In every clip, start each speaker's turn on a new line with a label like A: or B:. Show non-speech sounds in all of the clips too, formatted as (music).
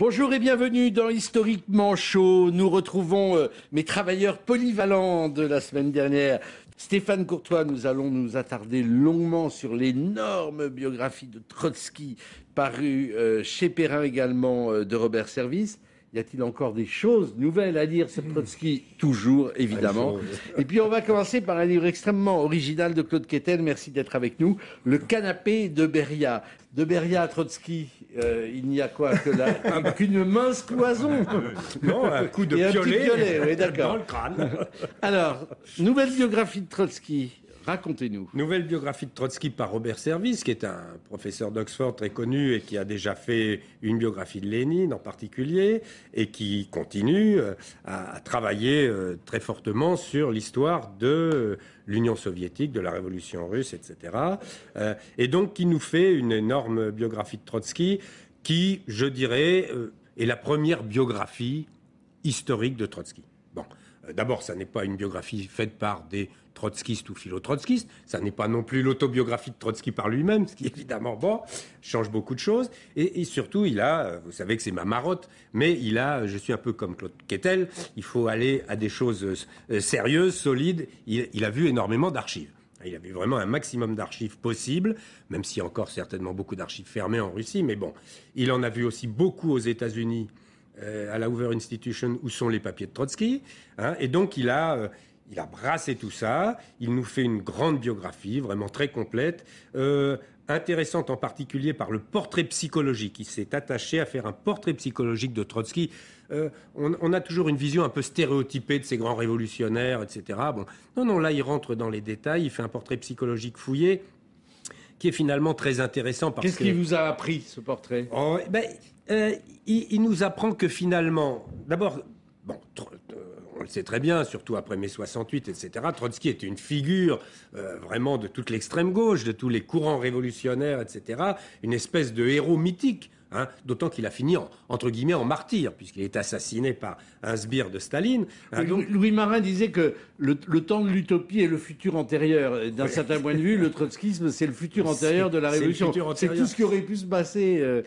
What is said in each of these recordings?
A: Bonjour et bienvenue dans Historiquement Chaud. Nous retrouvons euh, mes travailleurs polyvalents de la semaine dernière. Stéphane Courtois, nous allons nous attarder longuement sur l'énorme biographie de Trotsky parue euh, chez Perrin également euh, de Robert Service. Y a-t-il encore des choses nouvelles à dire Trotsky Toujours, évidemment. Et puis, on va commencer par un livre extrêmement original de Claude Quetel. Merci d'être avec nous. Le canapé de Beria. De Beria à Trotsky, euh, il n'y a quoi que là (laughs) qu'une mince cloison. (laughs) Non, un coup de Et piolet, un petit piolet oui, d'accord. (laughs) dans le crâne.
B: Alors, nouvelle biographie de Trotsky. Racontez-nous. Nouvelle biographie de Trotsky par Robert Service, qui est un professeur d'Oxford très connu et qui a déjà fait une biographie de Lénine en particulier, et qui continue euh, à travailler euh, très fortement sur l'histoire de euh, l'Union soviétique, de la Révolution russe, etc. Et donc qui nous fait une énorme biographie de Trotsky, qui, je dirais, est la première biographie historique de Trotsky. Bon, d'abord, ça n'est pas une biographie faite par des trotskiste ou philo-trotskiste. Ça n'est pas non plus l'autobiographie de Trotsky par lui-même, ce qui évidemment, bon, change beaucoup de choses. Et, surtout, il a, euh, vous savez que c'est ma marotte, mais il a, je suis un peu comme Claude Kettel, il faut aller à des choses euh, sérieuses, solides. il, a vu énormément d'archives. Il avait vraiment un maximum d'archives possibles, même s'il y a encore certainement beaucoup d'archives fermées en Russie. Mais bon, il en a vu aussi beaucoup aux États-Unis, euh, à la Hoover Institution, où sont les papiers de Trotsky. Hein. et donc, il a, il a brassé tout ça, il nous fait une grande biographie, vraiment très complète, euh, intéressante en particulier par le portrait psychologique. Il s'est attaché à faire un portrait psychologique de Trotsky. Euh, on, a toujours une vision un peu stéréotypée de ces grands révolutionnaires, etc. Bon, non, non, là, il rentre dans les détails, il fait un portrait psychologique fouillé qui est finalement très intéressant. Qu'est-ce qu'il vous a appris, ce portrait oh, eh ben, euh, il, nous apprend que finalement, d'abord, Bon, on le sait très bien, surtout après mai 68, etc., Trotsky est une figure euh, vraiment de toute l'extrême gauche, de tous les courants révolutionnaires, etc., une espèce de héros mythique. Hein, d'autant qu'il a fini entre guillemets en martyr, puisqu'il est assassiné par un sbire de Staline. Hein, euh, Louis Marin disait
A: que le, temps de l'utopie est le futur antérieur. D'un certain point de vue, le trotskisme, c'est le futur (laughs) antérieur de la révolution. C'est tout ce qui aurait pu se passer. Euh,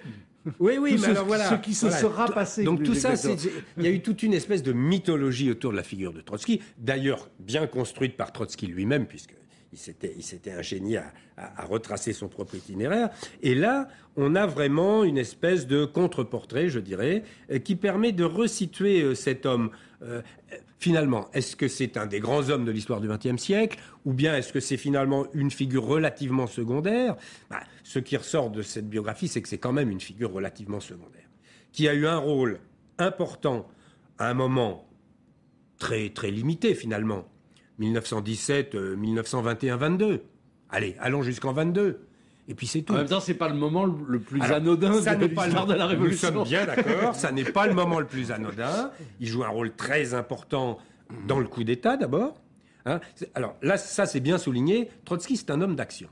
A: oui, oui, mais alors voilà. Ce qui se sera passé. Donc tout ça,
B: il y a eu toute une espèce de mythologie autour de la figure de Trotsky, d'ailleurs bien construite par Trotsky lui-même, puisque il s'était ingénié à, à, retracer son propre itinéraire. Et là, on a vraiment une espèce de contre-portrait, je dirais, euh, qui permet de resituer euh, cet homme. Euh, finalement, est-ce que c'est un des grands hommes de l'histoire du XXe siècle ou bien est-ce que c'est finalement une figure relativement secondaire bah, Ce qui ressort de cette biographie, c'est que c'est quand même une figure relativement secondaire, qui a eu un rôle important à un moment très, très limité finalement, 1917, 1921, 22. Allez, allons jusqu'en 22. Et puis c'est tout. En même temps, c'est pas le moment le plus anodin ça de l'histoire de la Révolution. Nous sommes bien d'accord, (laughs) ça n'est pas le moment le plus anodin. Il joue un rôle très important dans le coup d'État d'abord. Hein. Alors là, ça c'est bien souligné. Trotsky, c'est un homme d'action.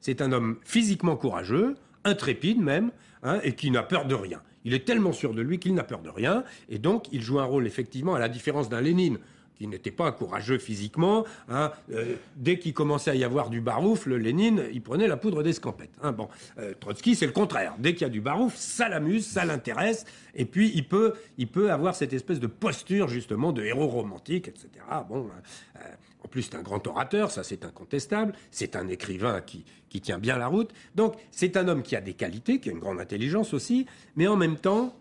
B: C'est un homme physiquement courageux, intrépide même, hein, et qui n'a peur de rien. Il est tellement sûr de lui qu'il n'a peur de rien, et donc il joue un rôle effectivement à la différence d'un Lénine il n'était pas courageux physiquement. Hein. Euh, dès qu'il commençait à y avoir du barouf, le Lénine, il prenait la poudre d'escampette. Hein. bon, euh, Trotsky, c'est le contraire. Dès qu'il y a du barouf, ça l'amuse, ça l'intéresse, et puis il peut, il peut avoir cette espèce de posture justement de héros romantique, etc. Bon, hein, euh, en plus, c'est un grand orateur, ça c'est incontestable. C'est un écrivain qui, qui tient bien la route. Donc, c'est un homme qui a des qualités, qui a une grande intelligence aussi, mais en même temps,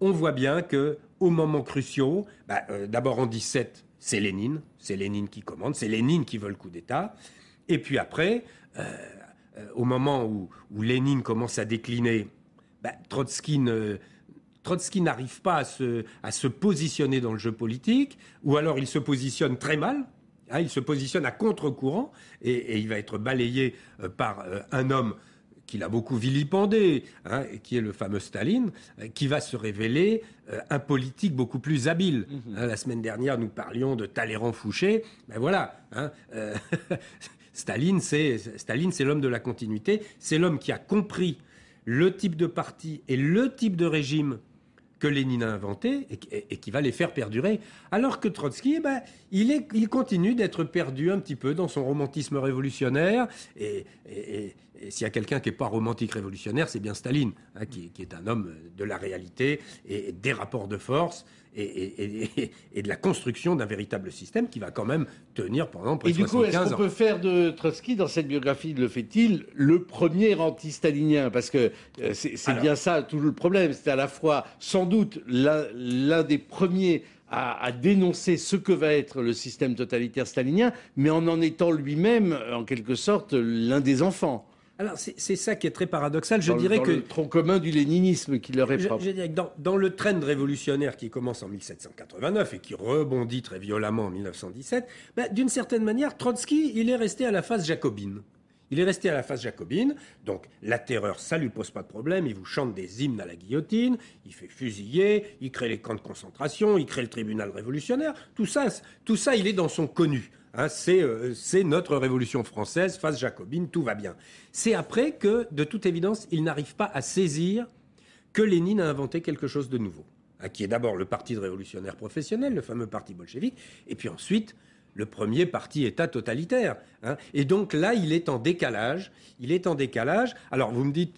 B: on voit bien que au moment cruciaux, bah, d'abord en 17, c'est Lénine, c'est Lénine qui commande, c'est Lénine qui veut le coup d'État. Et puis après, euh, euh, au moment où, Lénine commence à décliner, ben, Trotsky n'arrive pas à se, positionner dans le jeu politique, ou alors il se positionne très mal, hein, il se positionne à contre-courant, et, il va être balayé euh, par un homme qu'il a beaucoup vilipendé, hein, qui est le fameux Staline, euh, qui va se révéler euh, un politique beaucoup plus habile. Mhm. Hein, la semaine dernière, nous parlions de Talleyrand-Fouché. Ben voilà, hein, euh, (laughs) Staline, c'est l'homme de la continuité. C'est l'homme qui a compris le type de parti et le type de régime que Lénine a inventé et, qui va les faire perdurer. Alors que Trotsky, eh ben, il, est, continue d'être perdu un petit peu dans son romantisme révolutionnaire. Et, s'il y a quelqu'un qui n'est pas romantique révolutionnaire, c'est bien Staline, hein, qui, est un homme de la réalité et des rapports de force et, et, de la construction d'un véritable système qui va quand même tenir pendant presque de 75 ans. Et du coup, est-ce qu'on peut faire de Trotsky, dans cette biographie, le fait-il,
A: le premier anti-stalinien Parce que euh, c'est, bien ça tout le problème. C'est à la fois, sans doute, l'un, l'un des premiers à, à, dénoncer ce que va être le système totalitaire stalinien, mais en en étant lui-même, en quelque sorte, l'un des enfants.
B: Alors c'est ça qui est très paradoxal. Je dirais dans le tronc commun du léninisme qui leur est propre. Je, dirais que dans, le trend révolutionnaire qui commence en 1789 et qui rebondit très violemment en 1917, bah, d'une certaine manière, Trotsky, il est resté à la phase jacobine. Il est resté à la phase jacobine, donc la terreur, ça lui pose pas de problème, il vous chante des hymnes à la guillotine, il fait fusiller, il crée les camps de concentration, il crée le tribunal révolutionnaire, tout ça, tout ça il est dans son connu. Hein, euh, c'est notre révolution française, face jacobine, tout va bien. C'est après que, de toute évidence, il n'arrive pas à saisir que Lénine a inventé quelque chose de nouveau, hein, qui est d'abord le parti de révolutionnaire professionnel, le fameux parti bolchevique, et puis ensuite le premier parti État totalitaire. Hein. Et donc là, il est en décalage. Il est en décalage. Alors vous me dites,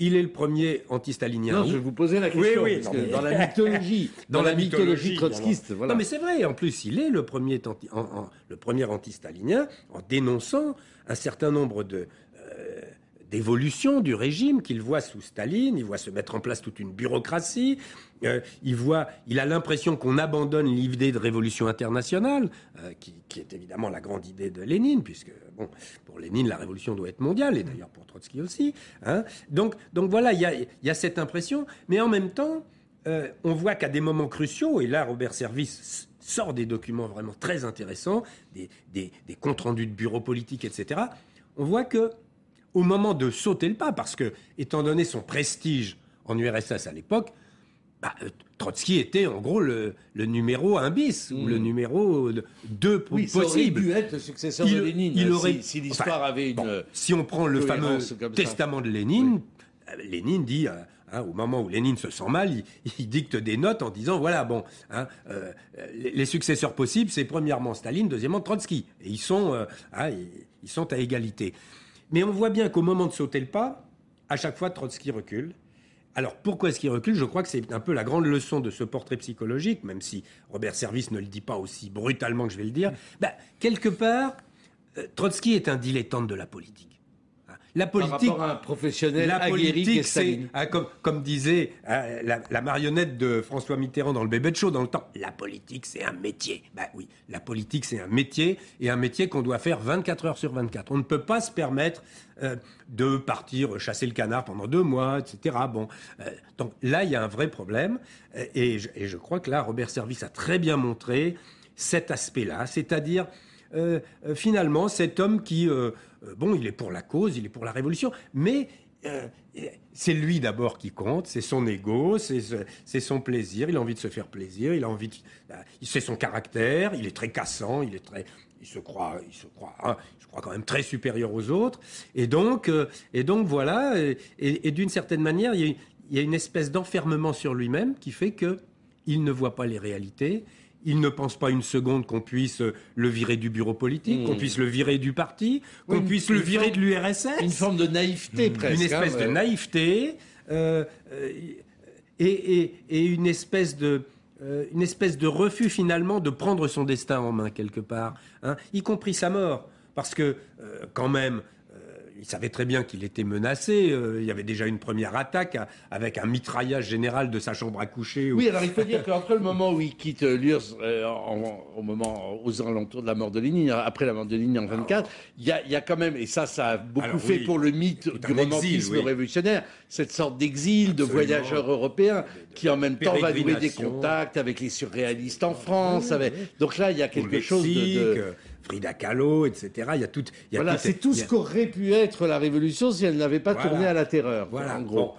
B: il est le premier anti-stalinien. Non, je vous posais la question. Oui, oui. dans la mythologie, (laughs) dans, la, mythologie, trotskiste. Non, mais c'est vrai. En plus, il est le premier, anti, stalinien en dénonçant un certain nombre de, d'évolution du régime qu'il voit sous Staline. Il voit se mettre en place toute une bureaucratie. Euh, il voit, il a l'impression qu'on abandonne l'idée de révolution internationale, euh, qui, est évidemment la grande idée de Lénine, puisque bon, pour Lénine la révolution doit être mondiale et d'ailleurs pour Trotsky aussi. Hein. Donc, donc voilà, il y a, cette impression, mais en même temps. Euh, on voit qu'à des moments cruciaux, et là Robert Service sort des documents vraiment très intéressants, des, des comptes rendus de bureaux politiques, etc., on voit que au moment de sauter le pas, parce que, étant donné son prestige en URSS à l'époque, bah, euh, Trotsky était en gros le, numéro 1 bis ou le mm. numéro 2 oui, possible. Il aurait pu être le
A: successeur de Lénine si, l'histoire avait
B: une. Euh, si on prend le fameux testament de Lénine, euh, Lénine dit. Hein, au moment où Lénine se sent mal, il, (laughs) dicte des notes en disant voilà, bon, hein, les, successeurs possibles, c'est premièrement Staline, deuxièmement Trotsky. Et ils sont, hein, ils, sont à égalité. Mais on voit bien qu'au moment de sauter le pas, à chaque fois, Trotsky recule. Alors pourquoi est-ce qu'il recule Je crois que c'est un peu la grande leçon de ce portrait psychologique, même si Robert Service ne le dit pas aussi brutalement que je vais le dire. Bah, quelque part, euh, Trotsky est un dilettante de la politique. La politique, c'est un c'est comme, disait euh, la, marionnette de François Mitterrand dans le bébé de chaud dans le temps. La politique, c'est un métier. Bah oui, la politique, c'est un métier et un métier qu'on doit faire 24 heures sur 24. On ne peut pas se permettre euh, de partir chasser le canard pendant deux mois, etc. Bon, euh, donc là, il y a un vrai problème et je, et je, crois que là, Robert Service a très bien montré cet aspect-là, c'est-à-dire finalement cet homme qui euh, bon, il est pour la cause, il est pour la révolution, mais euh, c'est lui d'abord qui compte, c'est son ego, c'est son plaisir, il a envie de se faire plaisir, il a envie de, euh, c'est son caractère, il est très cassant, il est très il se croit il se croit hein, il quand même très supérieur aux autres et donc et donc voilà et, d'une certaine manière il y, a, il y a une espèce d'enfermement sur lui-même qui fait que il ne voit pas les réalités il ne pense pas une seconde qu'on puisse le virer du bureau politique, qu'on hmm. puisse le virer du parti, qu'on puisse le virer de l'URSS. Une forme de naïveté hmm. presque. Une hein, espèce de naïveté euh, euh, et, une espèce de euh, une espèce de refus finalement de prendre son destin en main quelque part, hein, y compris sa mort, parce que quand même il savait très bien qu'il était menacé. Euh, il y avait déjà une première attaque euh, avec un mitraillage général de sa chambre à coucher. Oui, alors il faut dire
A: qu'entre le moment où il quitte Lurs, euh, au moment aux alentours de la mort de Lénine, hein, après la mort de Lénine en 24, il y, a quand même, et ça, ça a beaucoup fait pour le mythe du romantisme révolutionnaire, cette sorte d'exil de voyageurs européens qui en même temps va nouer des contacts avec les surréalistes en France. Donc là, il y a quelque chose de... Rida Kahlo, etc. Il y a tout. c'est tout ce qu'aurait pu être la révolution si elle n'avait pas tourné à la terreur. Voilà, en gros.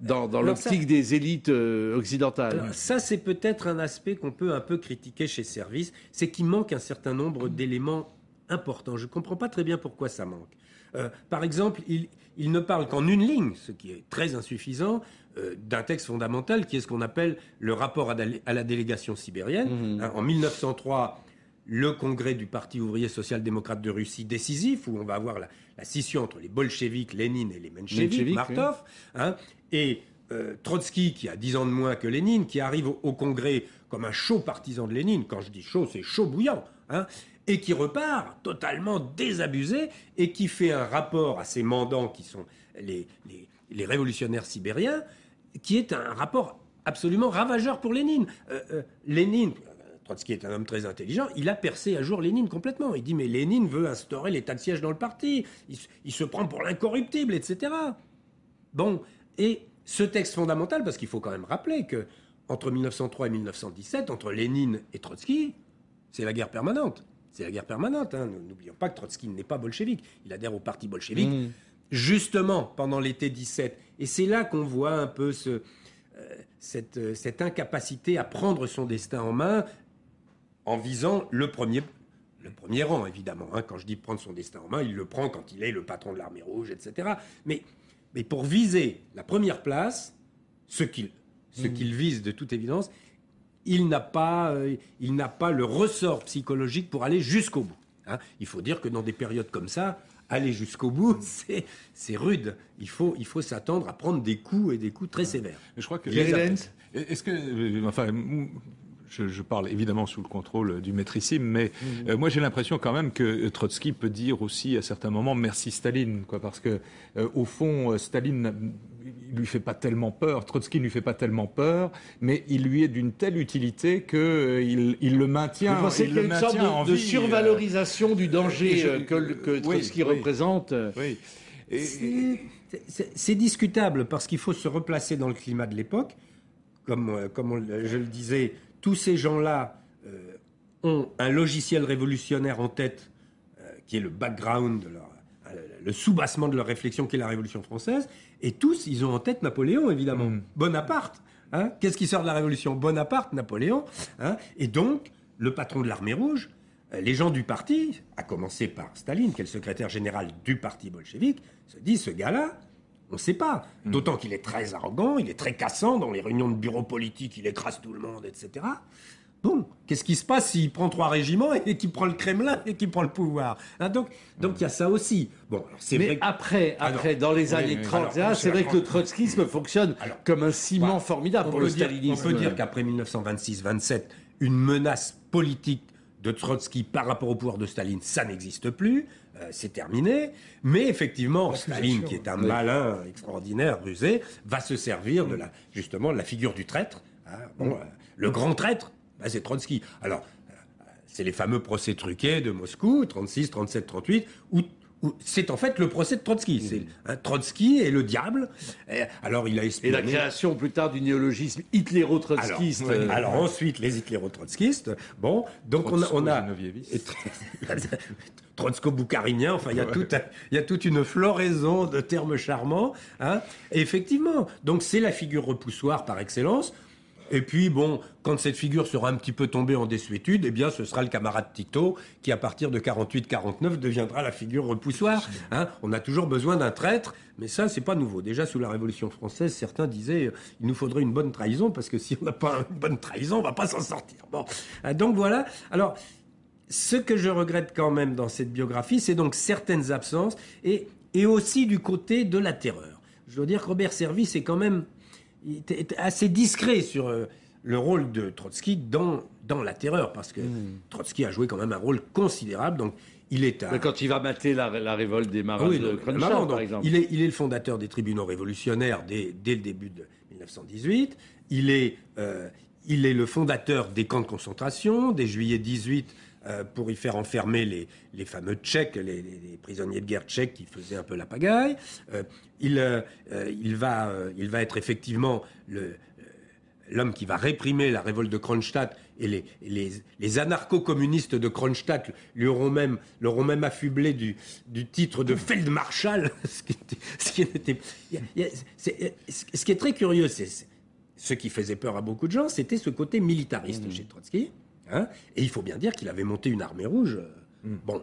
B: Dans, l'optique des élites euh, occidentales. ça, c'est peut-être un aspect qu'on peut un peu critiquer chez Service, c'est qu'il manque un certain nombre d'éléments importants. Je ne comprends pas très bien pourquoi ça manque. Euh, par exemple, il, ne parle qu'en une ligne, ce qui est très insuffisant, euh, d'un texte fondamental qui est ce qu'on appelle le rapport à, la délégation sibérienne. Mmh. Hein, en 1903, le congrès du Parti ouvrier social-démocrate de Russie décisif, où on va avoir la, scission entre les bolcheviques, Lénine et les mencheviks, Martov, hein, et euh, Trotsky, qui a 10 ans de moins que Lénine, qui arrive au, congrès comme un chaud partisan de Lénine, quand je dis chaud, c'est chaud bouillant, hein, et qui repart totalement désabusé, et qui fait un rapport à ses mandants, qui sont les, révolutionnaires sibériens, qui est un rapport absolument ravageur pour Lénine. Euh, euh, Lénine, Trotsky est un homme très intelligent, il a percé à jour Lénine complètement. Il dit mais Lénine veut instaurer l'état de siège dans le parti, il, se prend pour l'incorruptible, etc. Bon, et ce texte fondamental, parce qu'il faut quand même rappeler que entre 1903 et 1917, entre Lénine et Trotsky, c'est la guerre permanente. C'est la guerre permanente. Hein. N'oublions pas que Trotsky n'est pas bolchevique. Il adhère au parti bolchevique, mmh. justement pendant l'été 17. Et c'est là qu'on voit un peu ce, euh, cette, euh, cette, incapacité à prendre son destin en main, en visant le premier, le premier rang, évidemment. Hein. Quand je dis prendre son destin en main, il le prend quand il est le patron de l'armée rouge, etc. Mais, pour viser la première place, ce qu'il hmm. vise de toute évidence, euh, il n'a pas, le ressort psychologique pour aller jusqu'au bout. Hein. Il faut dire que dans des périodes comme ça, aller jusqu'au bout, (laughs) c'est, rude. Il faut, s'attendre à prendre des coups et des coups très sévères. Je crois que. Est-ce que, euh, enfin, je, parle évidemment sous le contrôle du maîtrissime, mais mmh. euh, moi j'ai l'impression quand même que euh, Trotsky peut dire aussi à certains moments merci Staline, quoi, parce que euh, au fond, Staline ne lui fait pas tellement peur, Trotsky ne lui fait pas tellement peur, mais il lui est d'une telle utilité qu'il il le maintient. Vous pensez qu'il une sorte de, survalorisation du danger que, Trotsky représente C'est discutable parce qu'il faut se replacer dans le climat de l'époque. Comme, comme je le disais, tous ces gens-là euh, ont un logiciel révolutionnaire en tête, euh, qui est le background, euh, le soubassement de leur réflexion, qui est la Révolution française, et tous, ils ont en tête Napoléon, évidemment, mm. Bonaparte. Hein. Qu'est-ce qui sort de la Révolution Bonaparte, Napoléon. Hein. et donc, le patron de l'armée rouge, les gens du parti, à commencer par Staline, qui est le secrétaire général du parti bolchevique, se disent, ce gars-là, on ne sait pas. Mm. D'autant qu'il est très arrogant, il est très cassant. Dans les réunions de bureaux politiques, il écrase tout le monde, etc. Bon, qu'est-ce qui se passe s'il prend trois régiments et qu'il prend le Kremlin et qu'il prend le pouvoir hein, Donc, donc il y a ça aussi. Bon, c'est vrai après, après, dans les années 30, hein, c'est vrai que le trotskisme fonctionne comme un ciment formidable pour le stalinisme. On peut dire qu'après 1926-27, une menace politique de Trotsky par rapport au pouvoir de Staline, ça n'existe plus. Euh, c'est terminé. Mais effectivement, Staline, qui est un malin extraordinaire, rusé, va se servir de la, justement de la figure du traître. Hein, euh, le grand traître, bah, c'est Trotsky. Alors, euh, c'est les fameux procès truqués de Moscou, 36, 37, 38, où c'est en fait le procès de Trotsky. Mmh. C'est Trotsky et le diable. alors il a espionné. la création plus tard du néologisme
A: hitléro-trotskiste. Alors,
B: ensuite les hitléro-trotskistes. Bon, donc on a, on (laughs) Trotsko-boucarinien. Enfin, il y a toute, il y a toute une floraison de termes charmants. Hein. effectivement, donc c'est la figure repoussoire par excellence. Et puis, bon, quand cette figure sera un petit peu tombée en désuétude, eh bien, ce sera le camarade Tito qui, à partir de 48-49, deviendra la figure repoussoire. Hein. On a toujours besoin d'un traître, mais ça, c'est pas nouveau. Déjà, sous la Révolution française, certains disaient euh, il nous faudrait une bonne trahison, parce que si on n'a pas une bonne trahison, on va pas s'en sortir. Bon, hein, donc voilà. Alors, ce que je regrette quand même dans cette biographie, c'est donc certaines absences et, et aussi du côté de la terreur. Je dois dire que Robert service est quand même il était assez discret sur euh, le rôle de Trotsky dans, dans la terreur, parce que hmm. Trotsky a joué quand même un rôle considérable. Donc, il est
A: Quand il va mater la, révolte des marins ah de Kronstadt par exemple. Il est,
B: il est, le fondateur des tribunaux révolutionnaires dès, dès le début de 1918. Il est, euh, il est le fondateur des camps de concentration, des juillet 18 euh, pour y faire enfermer les, fameux Tchèques, les, prisonniers de guerre tchèques qui faisaient un peu la pagaille. Euh, il, euh, il, va, il va être effectivement l'homme qui va réprimer la révolte de Kronstadt et les, les, anarcho-communistes de Kronstadt lui même, l'auront même affublé du, du titre de Feldmarschall. (laughs) ce, qui ce, est très curieux, c'est ce qui faisait peur à beaucoup de gens, c'était ce côté militariste mmh. chez Trotsky. Hein. et il faut bien dire qu'il avait monté une armée rouge, euh, hmm. bon,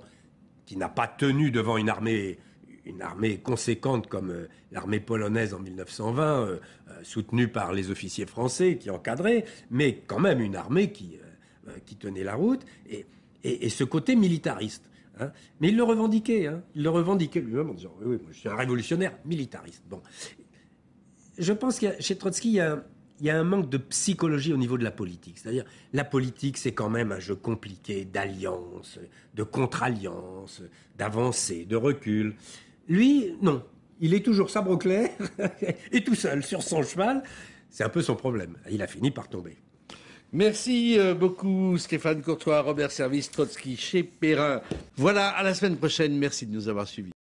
B: qui n'a pas tenu devant une armée, une armée conséquente comme euh, l'armée polonaise en 1920, euh, soutenue par les officiers français qui encadraient, mais quand même une armée qui, qui tenait la route, et, et, ce côté militariste. Hein. mais il le revendiquait, hein. il le revendiquait lui-même en disant Oui, oui, je suis un révolutionnaire militariste. Bon. Je pense que chez Trotsky, il y a il y a un manque de psychologie au niveau de la politique. C'est-à-dire, la politique, c'est quand même un jeu compliqué d'alliance, de contre-alliance, d'avancée, de recul. Lui, non. Il est toujours sabre clair (laughs) et tout seul sur son cheval. C'est un peu son problème. Il a fini
A: par tomber. Merci euh, beaucoup Stéphane Courtois, Robert Service, Trotsky chez Perrin. Voilà, à la semaine prochaine. Merci de nous avoir suivis.